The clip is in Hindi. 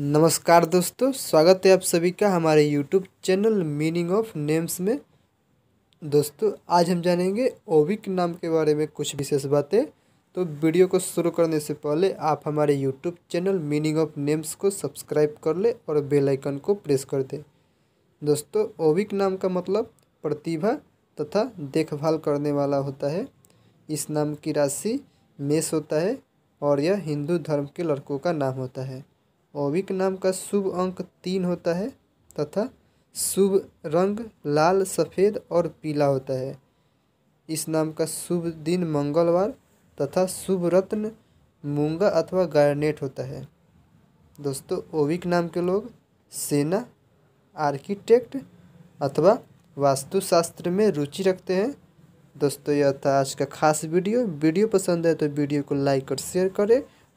नमस्कार दोस्तों स्वागत है आप सभी का हमारे YouTube channel meaning of names में दोस्तों आज हम जानेंगे ओविक नाम के बारे में कुछ विशेष बातें तो वीडियो को शुरू करने से पहले आप हमारे YouTube channel meaning of names को सब्सक्राइब कर ले और बेल आइकन को प्रेस कर दें दोस्तों ओविक नाम का मतलब प्रतिभा तथा देखभाल करने वाला होता है इस नाम की राशि मेष होता है और यह हिंदू धर्म के लड़कों का नाम होता है ओविक नाम का शुभ अंक तीन होता है तथा शुभ रंग लाल सफ़ेद और पीला होता है इस नाम का शुभ दिन मंगलवार तथा शुभ रत्न मूंगा अथवा गार्नेट होता है दोस्तों ओविक नाम के लोग सेना आर्किटेक्ट अथवा वास्तुशास्त्र में रुचि रखते हैं दोस्तों यह था आज का खास वीडियो वीडियो पसंद है तो वीडियो को लाइक और शेयर करें